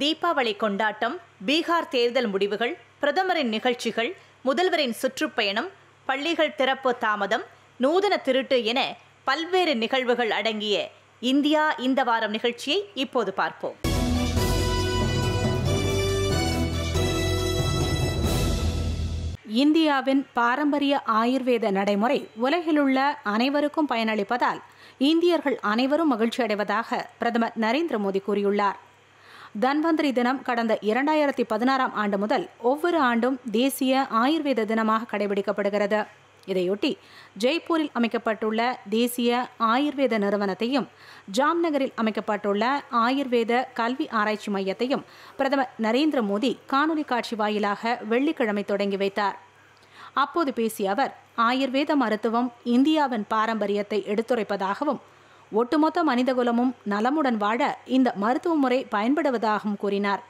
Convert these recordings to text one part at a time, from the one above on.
தீபாவளி கொண்டாட்டம் பீகார் தேர்தல் முடிவுகள் பிரதமரின் நிகழ்ச்சிகள் முதல்வரின் சுற்றுப்பயணம் பள்ளிகள் திறப்பு தாமதம் நூதன திருட்டு என பல்வேறு நிகழ்வுகள் அடங்கிய இந்தியா இந்த வாரம் நிகழ்ச்சியை இப்போது பார்ப்போம் இந்தியாவின் பாரம்பரிய ஆயுர்வேத நடைமுறை உலகிலுள்ள அனைவருக்கும் பயனளிப்பதால் இந்தியர்கள் அனைவரும் மகிழ்ச்சி அடைவதாக பிரதமர் நரேந்திர மோடி கூறியுள்ளார் தன்வந்திரி தினம் கடந்த இரண்டாயிரத்தி பதினாறாம் ஆண்டு முதல் ஒவ்வொரு ஆண்டும் தேசிய ஆயுர்வேத தினமாக கடைபிடிக்கப்படுகிறது இதையொட்டி ஜெய்ப்பூரில் அமைக்கப்பட்டுள்ள தேசிய ஆயுர்வேத நிறுவனத்தையும் ஜாம்நகரில் அமைக்கப்பட்டுள்ள ஆயுர்வேத கல்வி ஆராய்ச்சி மையத்தையும் பிரதமர் நரேந்திர மோடி காணொலி காட்சி வாயிலாக வெள்ளிக்கிழமை தொடங்கி வைத்தார் அப்போது பேசிய அவர் ஆயுர்வேத மருத்துவம் இந்தியாவின் பாரம்பரியத்தை எடுத்துரைப்பதாகவும் ஒட்டுமொத்த மனிதகுலமும் நலமுடன் வாழ இந்த மருத்துவ முறை பயன்படுவதாகவும் கூறினார்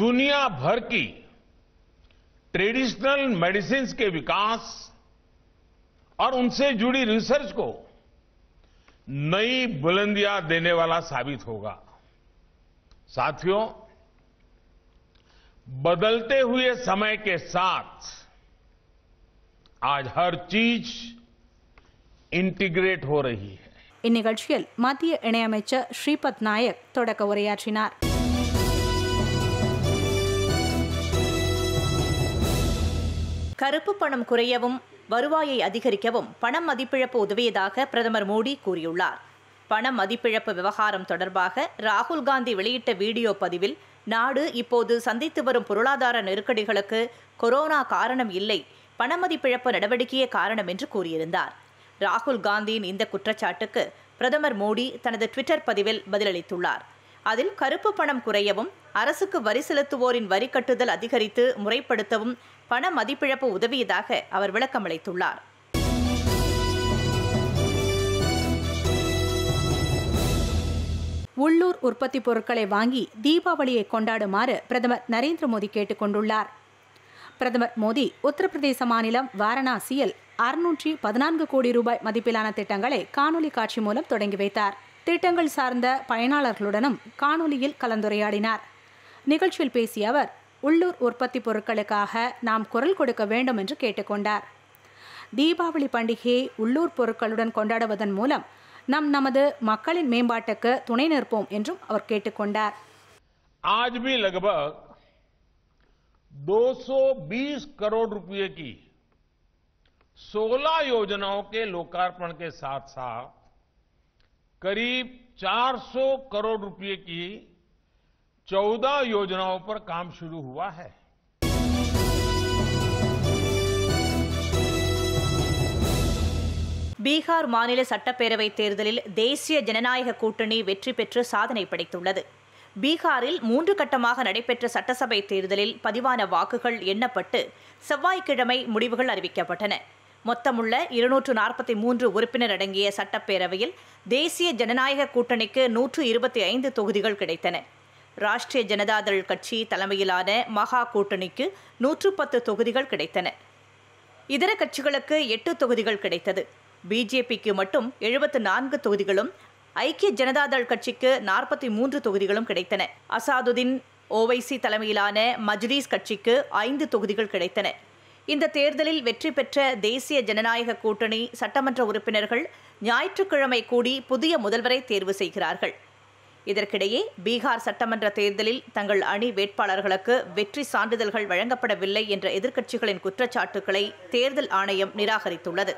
दुनिया भर की ट्रेडिशनल मेडिसिन के विकास और उनसे जुड़ी रिसर्च को नई बुलंदियां देने वाला साबित होगा साथियों बदलते हुए समय के साथ आज हर चीज इंटीग्रेट हो रही है இந்நிகழ்ச்சியில் மத்திய இணையமைச்சர் ஸ்ரீபத் நாயக் தொடக்க உரையாற்றினார் கருப்பு பணம் குறையவும் வருவாயை அதிகரிக்கவும் பண மதிப்பிழப்பு உதவியதாக பிரதமர் மோடி கூறியுள்ளார் பண மதிப்பிழப்பு விவகாரம் தொடர்பாக ராகுல் காந்தி வெளியிட்ட வீடியோ பதிவில் நாடு இப்போது சந்தித்து வரும் பொருளாதார நெருக்கடிகளுக்கு கொரோனா காரணம் இல்லை பணமதிப்பிழப்பு நடவடிக்கையே காரணம் என்று கூறியிருந்தார் ராகுல் காந்தியின் இந்த குற்றச்சாட்டுக்கு பிரதமர் மோடி தனது ட்விட்டர் பதிவில் பதிலளித்துள்ளார் அதில் கருப்பு பணம் குறையவும் அரசுக்கு வரி செலுத்துவோரின் வரி கட்டுதல் அதிகரித்து முறைப்படுத்தவும் பண மதிப்பிழப்பு உதவியதாக அவர் விளக்கமளித்துள்ளார் உள்ளூர் உற்பத்தி பொருட்களை வாங்கி தீபாவளியை கொண்டாடுமாறு பிரதமர் நரேந்திர மோடி கொண்டுள்ளார் பிரதமர் மோடி உத்தரப்பிரதேச மாநிலம் வாரணாசியில் அறுநூற்றி பதினான்கு கோடி ரூபாய் மதிப்பிலான திட்டங்களை காணொலி காட்சி மூலம் தொடங்கி வைத்தார் திட்டங்கள் சார்ந்த பயனாளர்களுடனும் காணொலியில் கலந்துரையாடினார் நிகழ்ச்சியில் பேசிய அவர் உள்ளூர் உற்பத்தி பொருட்களுக்காக நாம் குரல் கொடுக்க வேண்டும் என்று கேட்டுக்கொண்டார் தீபாவளி பண்டிகையை உள்ளூர் பொருட்களுடன் கொண்டாடுவதன் மூலம் நம் நமது மக்களின் மேம்பாட்டுக்கு துணை நிற்போம் என்றும் அவர் கேட்டுக்கொண்டார் आज भी लगभग 220 करोड़ रुपए की 16 योजनाओं के लोकार्पण के साथ साथ करीब 400 करोड़ रुपए की 14 योजनाओं पर काम शुरू हुआ है பீகார் மாநில சட்டப்பேரவை தேர்தலில் தேசிய ஜனநாயக கூட்டணி வெற்றி பெற்று சாதனை படைத்துள்ளது பீகாரில் மூன்று கட்டமாக நடைபெற்ற சட்டசபை தேர்தலில் பதிவான வாக்குகள் எண்ணப்பட்டு செவ்வாய்க்கிழமை முடிவுகள் அறிவிக்கப்பட்டன மொத்தமுள்ள இருநூற்று நாற்பத்தி மூன்று உறுப்பினர் அடங்கிய சட்டப்பேரவையில் தேசிய ஜனநாயக கூட்டணிக்கு நூற்று இருபத்தி ஐந்து தொகுதிகள் கிடைத்தன ராஷ்டிரிய ஜனதாதள் கட்சி தலைமையிலான மகா கூட்டணிக்கு நூற்று பத்து தொகுதிகள் கிடைத்தன இதர கட்சிகளுக்கு எட்டு தொகுதிகள் கிடைத்தது பிஜேபிக்கு மட்டும் எழுபத்து நான்கு தொகுதிகளும் ஐக்கிய ஜனதாதள் கட்சிக்கு நாற்பத்தி மூன்று தொகுதிகளும் கிடைத்தன அசாதுதீன் ஓவைசி தலைமையிலான மஜ்லீஸ் கட்சிக்கு ஐந்து தொகுதிகள் கிடைத்தன இந்த தேர்தலில் வெற்றி பெற்ற தேசிய ஜனநாயக கூட்டணி சட்டமன்ற உறுப்பினர்கள் ஞாயிற்றுக்கிழமை கூடி புதிய முதல்வரை தேர்வு செய்கிறார்கள் இதற்கிடையே பீகார் சட்டமன்ற தேர்தலில் தங்கள் அணி வேட்பாளர்களுக்கு வெற்றி சான்றிதழ்கள் வழங்கப்படவில்லை என்ற எதிர்க்கட்சிகளின் குற்றச்சாட்டுக்களை தேர்தல் ஆணையம் நிராகரித்துள்ளது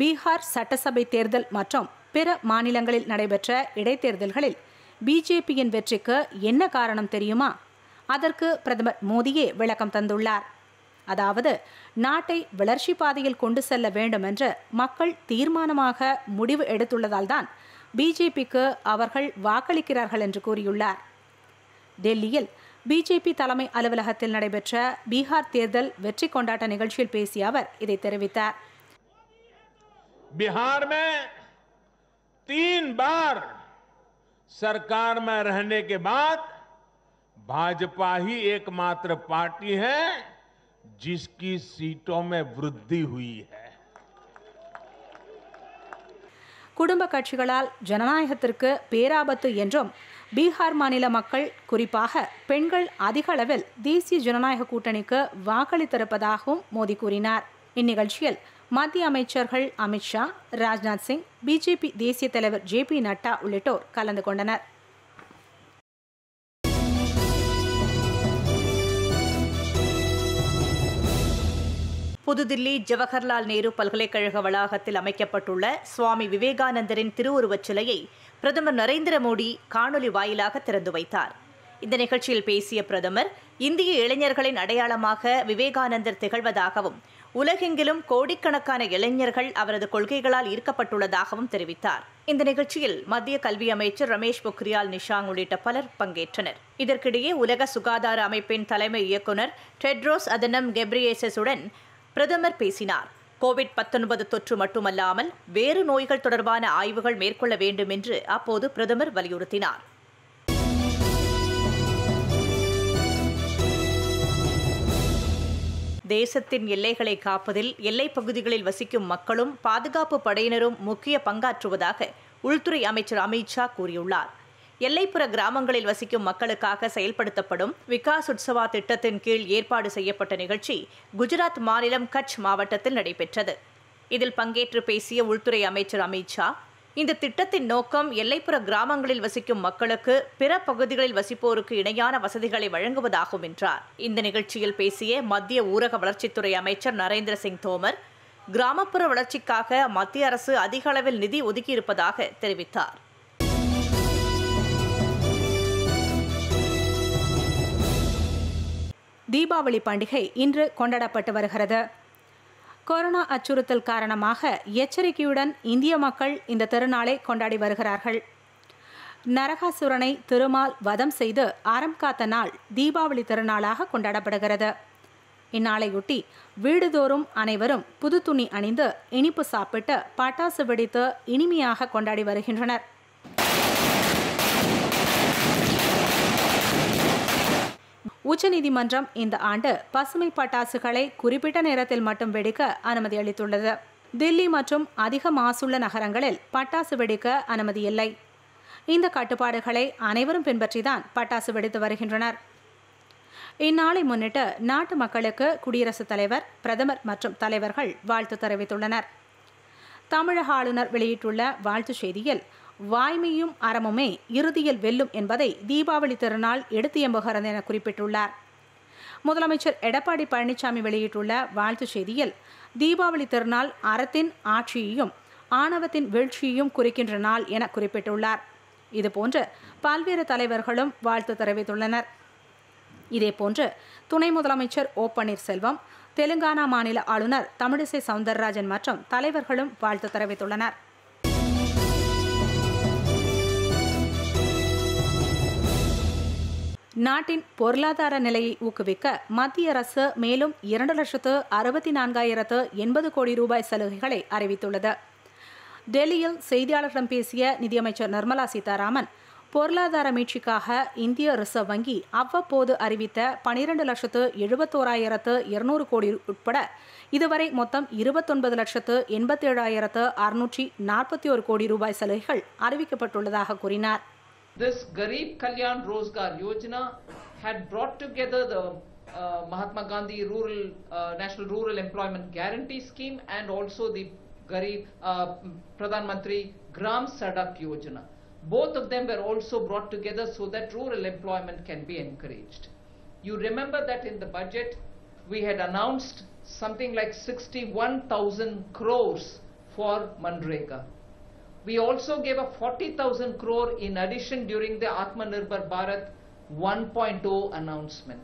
பீகார் சட்டசபை தேர்தல் மற்றும் பிற மாநிலங்களில் நடைபெற்ற இடைத்தேர்தல்களில் பிஜேபியின் வெற்றிக்கு என்ன காரணம் தெரியுமா அதற்கு பிரதமர் மோடியே விளக்கம் தந்துள்ளார் அதாவது நாட்டை வளர்ச்சி பாதையில் கொண்டு செல்ல வேண்டும் என்று மக்கள் தீர்மானமாக முடிவு எடுத்துள்ளதால் தான் பிஜேபிக்கு அவர்கள் வாக்களிக்கிறார்கள் என்று கூறியுள்ளார் டெல்லியில் பிஜேபி தலைமை அலுவலகத்தில் நடைபெற்ற பீகார் தேர்தல் வெற்றி கொண்டாட்ட நிகழ்ச்சியில் பேசிய அவர் இதை தெரிவித்தார் பீகார் सरकार में रहने के बाद भाजपा ही एकमात्र पार्टी है जिसकी सीटों में वृद्धि हुई है குடும்ப கட்சிகளால் ஜனநாயகத்திற்கு பேராபத்து என்றும் பீகார் மாநில மக்கள் குறிப்பாக பெண்கள் அதிக அளவில் தேசிய ஜனநாயக கூட்டணிக்கு வாக்களித்திருப்பதாகவும் மோடி கூறினார் இந்நிகழ்ச்சியில் மத்திய அமைச்சர்கள் அமித்ஷா ராஜ்நாத் சிங் பிஜேபி தேசிய தலைவர் ஜே பி நட்டா உள்ளிட்டோர் கலந்து கொண்டனர் புதுதில்லி ஜவஹர்லால் நேரு பல்கலைக்கழக வளாகத்தில் அமைக்கப்பட்டுள்ள சுவாமி விவேகானந்தரின் திருவுருவச் சிலையை பிரதமர் நரேந்திர மோடி காணொலி வாயிலாக திறந்து வைத்தார் இந்த நிகழ்ச்சியில் பேசிய பிரதமர் இந்திய இளைஞர்களின் அடையாளமாக விவேகானந்தர் திகழ்வதாகவும் உலகெங்கிலும் கோடிக்கணக்கான இளைஞர்கள் அவரது கொள்கைகளால் ஈர்க்கப்பட்டுள்ளதாகவும் தெரிவித்தார் இந்த நிகழ்ச்சியில் மத்திய கல்வி அமைச்சர் ரமேஷ் பொக்ரியால் நிஷாங் உள்ளிட்ட பலர் பங்கேற்றனர் இதற்கிடையே உலக சுகாதார அமைப்பின் தலைமை இயக்குநர் டெட்ரோஸ் அதனம் கெப்ரியேசஸுடன் பிரதமர் பேசினார் கோவிட் பத்தொன்பது தொற்று மட்டுமல்லாமல் வேறு நோய்கள் தொடர்பான ஆய்வுகள் மேற்கொள்ள வேண்டும் என்று அப்போது பிரதமர் வலியுறுத்தினார் தேசத்தின் எல்லைகளை காப்பதில் எல்லைப் பகுதிகளில் வசிக்கும் மக்களும் பாதுகாப்பு படையினரும் முக்கிய பங்காற்றுவதாக உள்துறை அமைச்சர் அமித்ஷா கூறியுள்ளார் எல்லைப்புற கிராமங்களில் வசிக்கும் மக்களுக்காக செயல்படுத்தப்படும் விகாஸ் உற்சவா திட்டத்தின் கீழ் ஏற்பாடு செய்யப்பட்ட நிகழ்ச்சி குஜராத் மாநிலம் கட்ச் மாவட்டத்தில் நடைபெற்றது இதில் பங்கேற்று பேசிய உள்துறை அமைச்சர் அமித்ஷா இந்த திட்டத்தின் நோக்கம் எல்லைப்புற கிராமங்களில் வசிக்கும் மக்களுக்கு பிற பகுதிகளில் வசிப்போருக்கு இணையான வசதிகளை வழங்குவதாகும் என்றார் இந்த நிகழ்ச்சியில் பேசிய மத்திய ஊரக வளர்ச்சித்துறை அமைச்சர் நரேந்திர சிங் தோமர் கிராமப்புற வளர்ச்சிக்காக மத்திய அரசு அதிக அளவில் நிதி ஒதுக்கியிருப்பதாக தெரிவித்தார் தீபாவளி பண்டிகை இன்று கொண்டாடப்பட்டு வருகிறது கொரோனா அச்சுறுத்தல் காரணமாக எச்சரிக்கையுடன் இந்திய மக்கள் இந்த திருநாளை கொண்டாடி வருகிறார்கள் நரகாசுரனை திருமால் வதம் செய்து அறம் காத்த நாள் தீபாவளி திருநாளாக கொண்டாடப்படுகிறது இந்நாளையொட்டி வீடுதோறும் அனைவரும் புது துணி அணிந்து இனிப்பு சாப்பிட்டு பட்டாசு வெடித்து இனிமையாக கொண்டாடி வருகின்றனர் உச்சநீதிமன்றம் இந்த ஆண்டு பசுமை பட்டாசுகளை குறிப்பிட்ட நேரத்தில் மட்டும் வெடிக்க அனுமதி அளித்துள்ளது தில்லி மற்றும் அதிக மாசுள்ள நகரங்களில் பட்டாசு வெடிக்க அனுமதி இல்லை இந்த கட்டுப்பாடுகளை அனைவரும் பின்பற்றிதான் பட்டாசு வெடித்து வருகின்றனர் இந்நாளை முன்னிட்டு நாட்டு மக்களுக்கு குடியரசுத் தலைவர் பிரதமர் மற்றும் தலைவர்கள் வாழ்த்து தெரிவித்துள்ளனர் தமிழக ஆளுநர் வெளியிட்டுள்ள வாழ்த்துச் செய்தியில் வாய்மையும் அறமுமே இறுதியில் வெல்லும் என்பதை தீபாவளி திருநாள் எடுத்து எம்புகிறது என குறிப்பிட்டுள்ளார் முதலமைச்சர் எடப்பாடி பழனிசாமி வெளியிட்டுள்ள வாழ்த்துச் செய்தியில் தீபாவளி திருநாள் அறத்தின் ஆட்சியையும் ஆணவத்தின் வீழ்ச்சியையும் குறிக்கின்ற நாள் என குறிப்பிட்டுள்ளார் இதுபோன்று பல்வேறு தலைவர்களும் வாழ்த்து தெரிவித்துள்ளனர் இதேபோன்று துணை முதலமைச்சர் ஓ பன்னீர்செல்வம் தெலுங்கானா மாநில ஆளுநர் தமிழிசை சவுந்தரராஜன் மற்றும் தலைவர்களும் வாழ்த்து தெரிவித்துள்ளனா் நாட்டின் பொருளாதார நிலையை ஊக்குவிக்க மத்திய அரசு மேலும் இரண்டு லட்சத்து அறுபத்தி நான்காயிரத்து எண்பது கோடி ரூபாய் சலுகைகளை அறிவித்துள்ளது டெல்லியில் செய்தியாளர்களிடம் பேசிய நிதியமைச்சர் நிர்மலா சீதாராமன் பொருளாதார மீட்சிக்காக இந்திய ரிசர்வ் வங்கி அவ்வப்போது அறிவித்த பனிரெண்டு லட்சத்து எழுபத்தோராயிரத்து இருநூறு கோடி உட்பட இதுவரை மொத்தம் இருபத்தொன்பது லட்சத்து எண்பத்தேழாயிரத்து அறுநூற்றி நாற்பத்தி ஒரு கோடி ரூபாய் சலுகைகள் அறிவிக்கப்பட்டுள்ளதாக கூறினார் this Garib Kalyan Rozgar Yojana had brought together the uh, Mahatma Gandhi Rural uh, National Rural Employment Guarantee Scheme and also the Garib uh, Pradhan Mantri Gram Sadak Yojana. Both of them were also brought together so that rural employment can be encouraged. You remember that in the budget we had announced something like 61,000 crores for Manrega. We also gave a 40,000 crore in addition during the Atmanirbhar Bharat 1.0 announcement.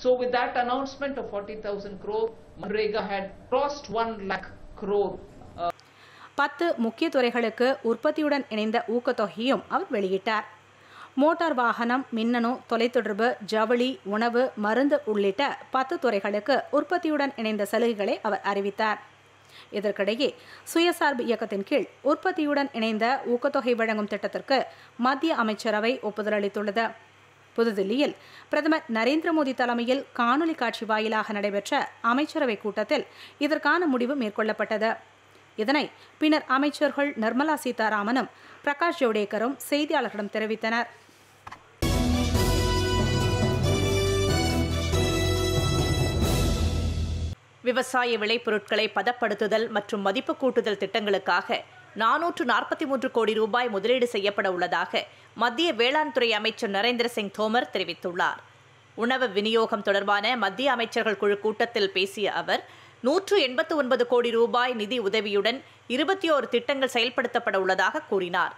So with that announcement of 40,000 crore, Manrega had crossed 1 lakh crore பத்து முக்கிய துறைகளுக்கு உற்பத்தியுடன் இணைந்த ஊக்கத்தொகையும் அவர் வெளியிட்டார் motor வாகனம் மின்னணு தொலைத்தொடர்பு ஜவுளி உணவு மருந்து உள்ளிட்ட பத்து துறைகளுக்கு உற்பத்தியுடன் இணைந்த சலுகைகளை அவர் அறிவித்தார் இதற்கிடையே சுயசார்பு இயக்கத்தின் கீழ் உற்பத்தியுடன் இணைந்த ஊக்கத்தொகை வழங்கும் திட்டத்திற்கு மத்திய அமைச்சரவை ஒப்புதல் அளித்துள்ளது புதுதில்லியில் பிரதமர் நரேந்திர மோடி தலைமையில் காணொலி காட்சி வாயிலாக நடைபெற்ற அமைச்சரவை கூட்டத்தில் இதற்கான முடிவு மேற்கொள்ளப்பட்டது இதனை பின்னர் அமைச்சர்கள் நிர்மலா சீதாராமனும் பிரகாஷ் ஜவடேகரும் செய்தியாளர்களிடம் தெரிவித்தனர் விவசாய விளைபொருட்களை பதப்படுத்துதல் மற்றும் மதிப்பு கூட்டுதல் திட்டங்களுக்காக நானூற்று நாற்பத்தி மூன்று கோடி ரூபாய் முதலீடு செய்யப்பட உள்ளதாக மத்திய வேளாண் துறை அமைச்சர் நரேந்திர சிங் தோமர் தெரிவித்துள்ளார் உணவு விநியோகம் தொடர்பான மத்திய அமைச்சர்கள் குழு கூட்டத்தில் பேசிய அவர் நூற்று எண்பத்து ஒன்பது கோடி ரூபாய் நிதி உதவியுடன் இருபத்தி ஓரு திட்டங்கள் செயல்படுத்தப்பட உள்ளதாக கூறினார்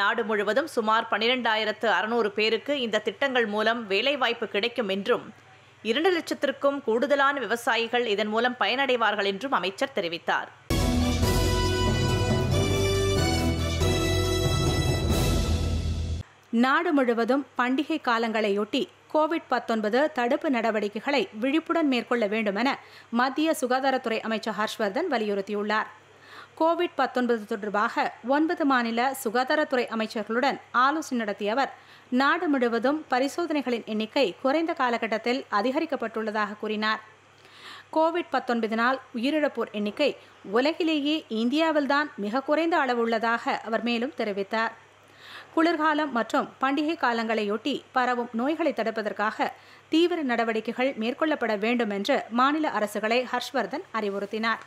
நாடு முழுவதும் சுமார் பனிரெண்டாயிரத்து அறுநூறு பேருக்கு இந்த திட்டங்கள் மூலம் வேலைவாய்ப்பு கிடைக்கும் என்றும் இரண்டு லட்சத்திற்கும் கூடுதலான விவசாயிகள் இதன் மூலம் பயனடைவார்கள் என்றும் அமைச்சர் தெரிவித்தார் நாடு முழுவதும் பண்டிகை காலங்களையொட்டி கோவிட் பத்தொன்பது தடுப்பு நடவடிக்கைகளை விழிப்புடன் மேற்கொள்ள வேண்டும் என மத்திய சுகாதாரத்துறை அமைச்சர் ஹர்ஷ்வர்தன் வலியுறுத்தியுள்ளார் கோவிட் பத்தொன்பது தொடர்பாக ஒன்பது மாநில சுகாதாரத்துறை அமைச்சர்களுடன் ஆலோசனை நடத்திய அவர் நாடு முழுவதும் பரிசோதனைகளின் எண்ணிக்கை குறைந்த காலகட்டத்தில் அதிகரிக்கப்பட்டுள்ளதாக கூறினார் கோவிட் பத்தொன்பதினால் உயிரிழப்போர் எண்ணிக்கை உலகிலேயே இந்தியாவில்தான் மிக குறைந்த அளவு உள்ளதாக அவர் மேலும் தெரிவித்தார் குளிர்காலம் மற்றும் பண்டிகை காலங்களையொட்டி பரவும் நோய்களை தடுப்பதற்காக தீவிர நடவடிக்கைகள் மேற்கொள்ளப்பட வேண்டும் என்று மாநில அரசுகளை ஹர்ஷ்வர்தன் அறிவுறுத்தினார்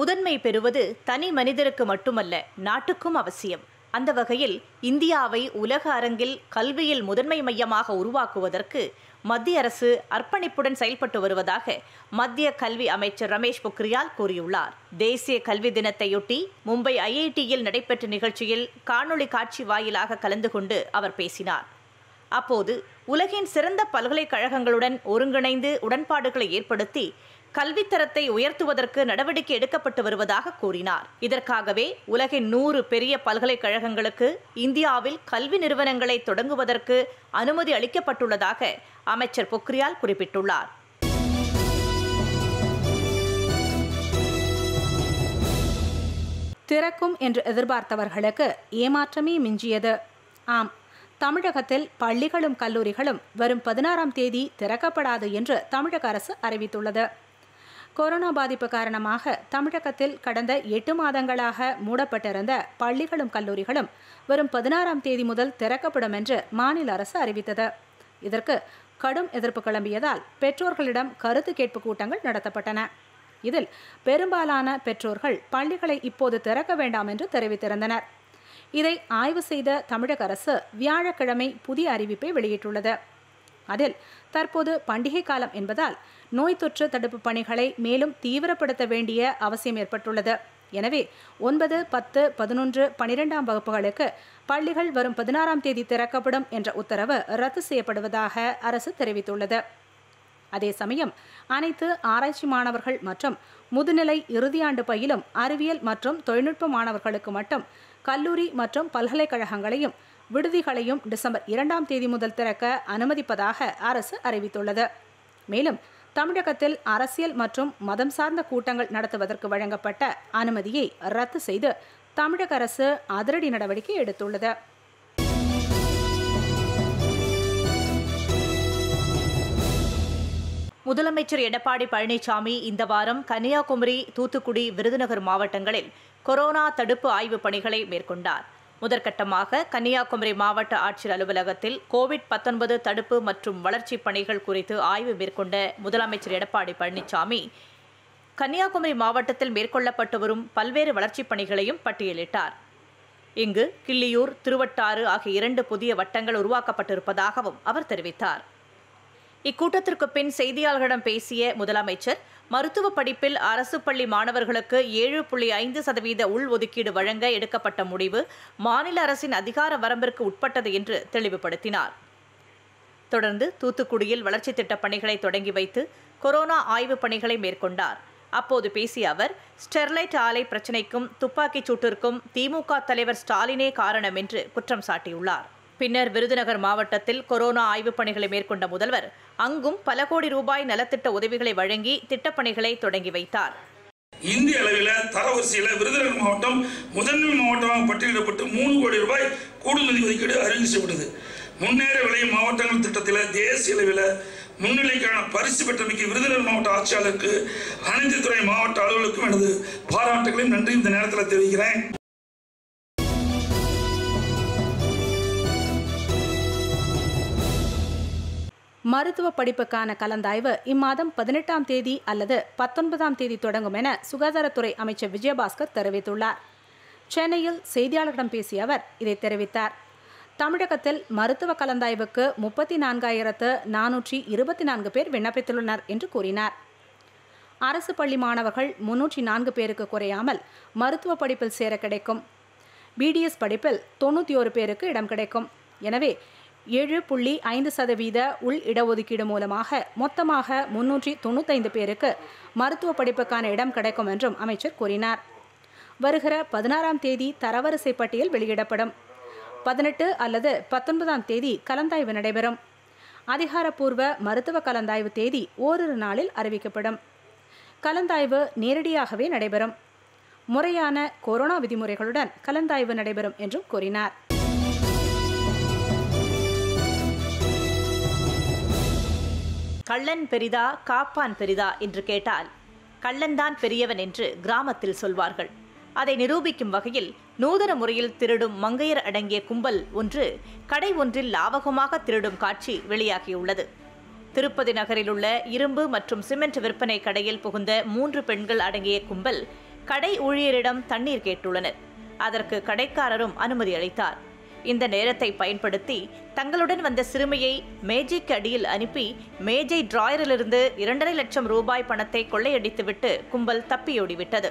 முதன்மை பெறுவது தனி மனிதருக்கு மட்டுமல்ல நாட்டுக்கும் அவசியம் அந்த வகையில் இந்தியாவை உலக அரங்கில் கல்வியில் முதன்மை மையமாக உருவாக்குவதற்கு மத்திய அரசு அர்ப்பணிப்புடன் செயல்பட்டு வருவதாக மத்திய கல்வி அமைச்சர் ரமேஷ் பொக்ரியால் கூறியுள்ளார் தேசிய கல்வி தினத்தையொட்டி மும்பை ஐஐடியில் நடைபெற்ற நிகழ்ச்சியில் காணொலி காட்சி வாயிலாக கலந்து கொண்டு அவர் பேசினார் அப்போது உலகின் சிறந்த பல்கலைக்கழகங்களுடன் ஒருங்கிணைந்து உடன்பாடுகளை ஏற்படுத்தி கல்வித்தரத்தை உயர்த்துவதற்கு நடவடிக்கை எடுக்கப்பட்டு வருவதாக கூறினார் இதற்காகவே உலகின் நூறு பெரிய பல்கலைக்கழகங்களுக்கு இந்தியாவில் கல்வி நிறுவனங்களை தொடங்குவதற்கு அனுமதி அளிக்கப்பட்டுள்ளதாக அமைச்சர் பொக்ரியால் குறிப்பிட்டுள்ளார் திறக்கும் என்று எதிர்பார்த்தவர்களுக்கு ஏமாற்றமே மிஞ்சியது ஆம் தமிழகத்தில் பள்ளிகளும் கல்லூரிகளும் வரும் பதினாறாம் தேதி திறக்கப்படாது என்று தமிழக அரசு அறிவித்துள்ளது கொரோனா பாதிப்பு காரணமாக தமிழகத்தில் கடந்த எட்டு மாதங்களாக மூடப்பட்டிருந்த பள்ளிகளும் கல்லூரிகளும் வரும் பதினாறாம் தேதி முதல் திறக்கப்படும் என்று மாநில அரசு அறிவித்தது இதற்கு கடும் எதிர்ப்பு கிளம்பியதால் பெற்றோர்களிடம் கருத்து கேட்பு கூட்டங்கள் நடத்தப்பட்டன இதில் பெரும்பாலான பெற்றோர்கள் பள்ளிகளை இப்போது திறக்க வேண்டாம் என்று தெரிவித்திருந்தனர் இதை ஆய்வு செய்த தமிழக அரசு வியாழக்கிழமை புதிய அறிவிப்பை வெளியிட்டுள்ளது அதில் தற்போது பண்டிகை காலம் என்பதால் நோய் தொற்று தடுப்பு பணிகளை மேலும் தீவிரப்படுத்த வேண்டிய அவசியம் ஏற்பட்டுள்ளது எனவே ஒன்பது பத்து பதினொன்று பனிரெண்டாம் வகுப்புகளுக்கு பள்ளிகள் வரும் பதினாறாம் தேதி திறக்கப்படும் என்ற உத்தரவு ரத்து செய்யப்படுவதாக அரசு தெரிவித்துள்ளது அதே சமயம் அனைத்து ஆராய்ச்சி மாணவர்கள் மற்றும் முதுநிலை இறுதியாண்டு பயிலும் அறிவியல் மற்றும் தொழில்நுட்ப மாணவர்களுக்கு மட்டும் கல்லூரி மற்றும் பல்கலைக்கழகங்களையும் விடுதிகளையும் டிசம்பர் இரண்டாம் தேதி முதல் திறக்க அனுமதிப்பதாக அரசு அறிவித்துள்ளது மேலும் தமிழகத்தில் அரசியல் மற்றும் மதம் சார்ந்த கூட்டங்கள் நடத்துவதற்கு வழங்கப்பட்ட அனுமதியை ரத்து செய்து தமிழக அரசு அதிரடி நடவடிக்கை எடுத்துள்ளது முதலமைச்சர் எடப்பாடி பழனிசாமி இந்த வாரம் கன்னியாகுமரி தூத்துக்குடி விருதுநகர் மாவட்டங்களில் கொரோனா தடுப்பு ஆய்வுப் பணிகளை மேற்கொண்டார் முதற்கட்டமாக கன்னியாகுமரி மாவட்ட ஆட்சியர் அலுவலகத்தில் கோவிட் பத்தொன்பது தடுப்பு மற்றும் வளர்ச்சிப் பணிகள் குறித்து ஆய்வு மேற்கொண்ட முதலமைச்சர் எடப்பாடி பழனிசாமி கன்னியாகுமரி மாவட்டத்தில் மேற்கொள்ளப்பட்டு வரும் பல்வேறு வளர்ச்சிப் பணிகளையும் பட்டியலிட்டார் இங்கு கிள்ளியூர் திருவட்டாறு ஆகிய இரண்டு புதிய வட்டங்கள் உருவாக்கப்பட்டிருப்பதாகவும் அவர் தெரிவித்தார் இக்கூட்டத்திற்கு பின் செய்தியாளர்களிடம் பேசிய முதலமைச்சர் மருத்துவ படிப்பில் அரசு பள்ளி மாணவர்களுக்கு ஏழு புள்ளி ஐந்து சதவீத உள்ஒதுக்கீடு வழங்க எடுக்கப்பட்ட முடிவு மாநில அரசின் அதிகார வரம்பிற்கு உட்பட்டது என்று தெளிவுபடுத்தினார் தொடர்ந்து தூத்துக்குடியில் வளர்ச்சி திட்டப் பணிகளை தொடங்கி வைத்து கொரோனா ஆய்வுப் பணிகளை மேற்கொண்டார் அப்போது பேசிய அவர் ஸ்டெர்லைட் ஆலை பிரச்சினைக்கும் துப்பாக்கிச் சூட்டிற்கும் திமுக தலைவர் ஸ்டாலினே காரணம் என்று குற்றம் சாட்டியுள்ளார் பின்னர் விருதுநகர் மாவட்டத்தில் கொரோனா ஆய்வுப் பணிகளை மேற்கொண்ட முதல்வர் அங்கும் பல கோடி ரூபாய் நலத்திட்ட உதவிகளை வழங்கி திட்டப்பணிகளை தொடங்கி வைத்தார் இந்திய அளவில் தரவரிசையில் விருதுநகர் மாவட்டம் முதன்மை மாவட்டமாக பட்டியலிடப்பட்டு மூணு கோடி ரூபாய் கூடுதல் நிதி ஒதுக்கீடு செய்யப்பட்டது முன்னேற விளையும் மாவட்டங்கள் திட்டத்தில் தேசிய அளவில் முன்னிலைக்கான பரிசு பெற்றமைக்கு விருதுநகர் மாவட்ட ஆட்சியாளருக்கு அனைத்து துறை மாவட்ட அலுவலருக்கும் எனது பாராட்டுகளையும் நன்றி இந்த நேரத்தில் தெரிவிக்கிறேன் மருத்துவ படிப்புக்கான கலந்தாய்வு இம்மாதம் பதினெட்டாம் தேதி அல்லது பத்தொன்பதாம் தேதி தொடங்கும் என சுகாதாரத்துறை அமைச்சர் விஜயபாஸ்கர் தெரிவித்துள்ளார் சென்னையில் செய்தியாளர்களிடம் பேசிய அவர் இதை தெரிவித்தார் தமிழகத்தில் மருத்துவ கலந்தாய்வுக்கு முப்பத்தி நான்காயிரத்து நானூற்றி இருபத்தி நான்கு பேர் விண்ணப்பித்துள்ளனர் என்று கூறினார் அரசு பள்ளி மாணவர்கள் முன்னூற்றி நான்கு பேருக்கு குறையாமல் மருத்துவ படிப்பில் சேர கிடைக்கும் பிடிஎஸ் படிப்பில் தொண்ணூற்றி ஒரு பேருக்கு இடம் கிடைக்கும் எனவே ஏழு புள்ளி ஐந்து சதவீத உள் இடஒதுக்கீடு மூலமாக மொத்தமாக முன்னூற்றி தொண்ணூத்தைந்து பேருக்கு மருத்துவ படிப்புக்கான இடம் கிடைக்கும் என்றும் அமைச்சர் கூறினார் வருகிற பதினாறாம் தேதி தரவரிசை பட்டியல் வெளியிடப்படும் பதினெட்டு அல்லது பத்தொன்பதாம் தேதி கலந்தாய்வு நடைபெறும் அதிகாரப்பூர்வ மருத்துவ கலந்தாய்வு தேதி ஓரிரு நாளில் அறிவிக்கப்படும் கலந்தாய்வு நேரடியாகவே நடைபெறும் முறையான கொரோனா விதிமுறைகளுடன் கலந்தாய்வு நடைபெறும் என்றும் கூறினார் கள்ளன் பெரிதா காப்பான் பெரிதா என்று கேட்டால் கள்ளன்தான் பெரியவன் என்று கிராமத்தில் சொல்வார்கள் அதை நிரூபிக்கும் வகையில் நூதன முறையில் திருடும் மங்கையர் அடங்கிய கும்பல் ஒன்று கடை ஒன்றில் லாவகமாக திருடும் காட்சி வெளியாகியுள்ளது திருப்பதி நகரிலுள்ள இரும்பு மற்றும் சிமெண்ட் விற்பனை கடையில் புகுந்த மூன்று பெண்கள் அடங்கிய கும்பல் கடை ஊழியரிடம் தண்ணீர் கேட்டுள்ளனர் அதற்கு கடைக்காரரும் அனுமதி அளித்தார் இந்த நேரத்தை பயன்படுத்தி தங்களுடன் வந்த சிறுமியை மேஜைக்கு அடியில் அனுப்பி மேஜை டிராயரிலிருந்து இரண்டரை லட்சம் ரூபாய் பணத்தை கொள்ளையடித்துவிட்டு கும்பல் தப்பியோடிவிட்டது